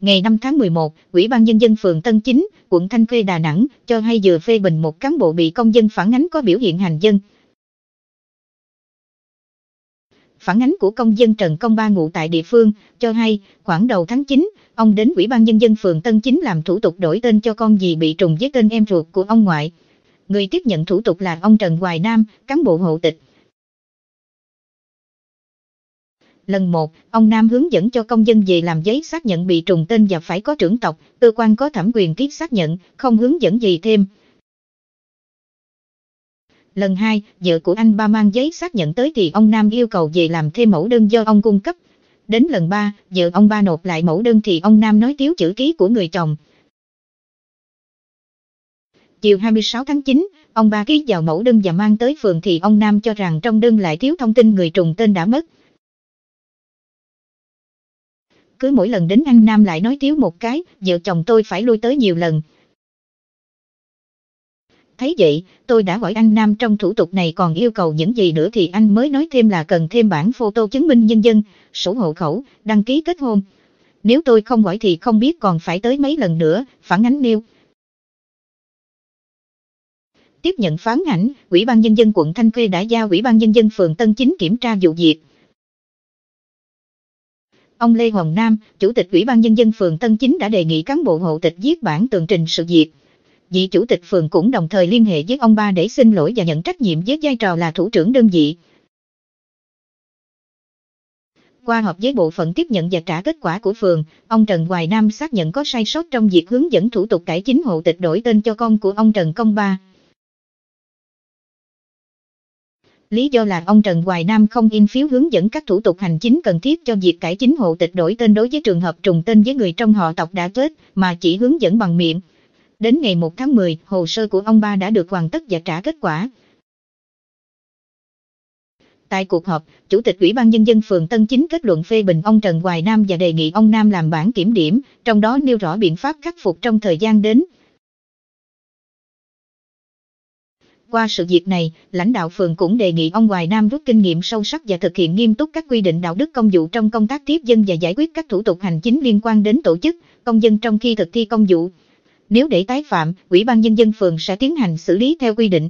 ngày 5 tháng 11, Ủy ban Nhân dân phường Tân Chính, quận Thanh Khê Đà Nẵng cho hay vừa phê bình một cán bộ bị công dân phản ánh có biểu hiện hành dân. Phản ánh của công dân Trần Công Ba ngụ tại địa phương cho hay, khoảng đầu tháng 9, ông đến Ủy ban Nhân dân phường Tân Chính làm thủ tục đổi tên cho con gì bị trùng với tên em ruột của ông ngoại. Người tiếp nhận thủ tục là ông Trần Hoài Nam, cán bộ hộ tịch. Lần 1, ông Nam hướng dẫn cho công dân về làm giấy xác nhận bị trùng tên và phải có trưởng tộc, cơ quan có thẩm quyền ký xác nhận, không hướng dẫn gì thêm. Lần 2, vợ của anh ba mang giấy xác nhận tới thì ông Nam yêu cầu về làm thêm mẫu đơn do ông cung cấp. Đến lần 3, vợ ông ba nộp lại mẫu đơn thì ông Nam nói thiếu chữ ký của người chồng. Chiều 26 tháng 9, ông ba ký vào mẫu đơn và mang tới phường thì ông Nam cho rằng trong đơn lại thiếu thông tin người trùng tên đã mất cứ mỗi lần đến ăn Nam lại nói thiếu một cái, vợ chồng tôi phải lui tới nhiều lần. Thấy vậy, tôi đã hỏi anh Nam trong thủ tục này còn yêu cầu những gì nữa thì anh mới nói thêm là cần thêm bản photo chứng minh nhân dân, sổ hộ khẩu, đăng ký kết hôn. Nếu tôi không hỏi thì không biết còn phải tới mấy lần nữa, phản ánh nêu. Tiếp nhận phán ảnh, Ủy ban Nhân dân quận Thanh Khê đã giao Ủy ban Nhân dân phường Tân Chính kiểm tra vụ việc. Ông Lê Hồng Nam, Chủ tịch Ủy ban Nhân dân phường Tân Chính đã đề nghị cán bộ hộ tịch viết bản tường trình sự việc. Vị Chủ tịch phường cũng đồng thời liên hệ với ông ba để xin lỗi và nhận trách nhiệm với vai trò là thủ trưởng đơn vị. Qua họp với bộ phận tiếp nhận và trả kết quả của phường, ông Trần Hoài Nam xác nhận có sai sót trong việc hướng dẫn thủ tục cải chính hộ tịch đổi tên cho con của ông Trần Công Ba. Lý do là ông Trần Hoài Nam không in phiếu hướng dẫn các thủ tục hành chính cần thiết cho việc cải chính hộ tịch đổi tên đối với trường hợp trùng tên với người trong họ tộc đã chết, mà chỉ hướng dẫn bằng miệng. Đến ngày 1 tháng 10, hồ sơ của ông ba đã được hoàn tất và trả kết quả. Tại cuộc họp, Chủ tịch Ủy ban Nhân dân phường Tân Chính kết luận phê bình ông Trần Hoài Nam và đề nghị ông Nam làm bản kiểm điểm, trong đó nêu rõ biện pháp khắc phục trong thời gian đến, Qua sự việc này, lãnh đạo phường cũng đề nghị ông Hoài Nam rút kinh nghiệm sâu sắc và thực hiện nghiêm túc các quy định đạo đức công vụ trong công tác tiếp dân và giải quyết các thủ tục hành chính liên quan đến tổ chức, công dân trong khi thực thi công vụ. Nếu để tái phạm, Ủy ban Nhân dân phường sẽ tiến hành xử lý theo quy định.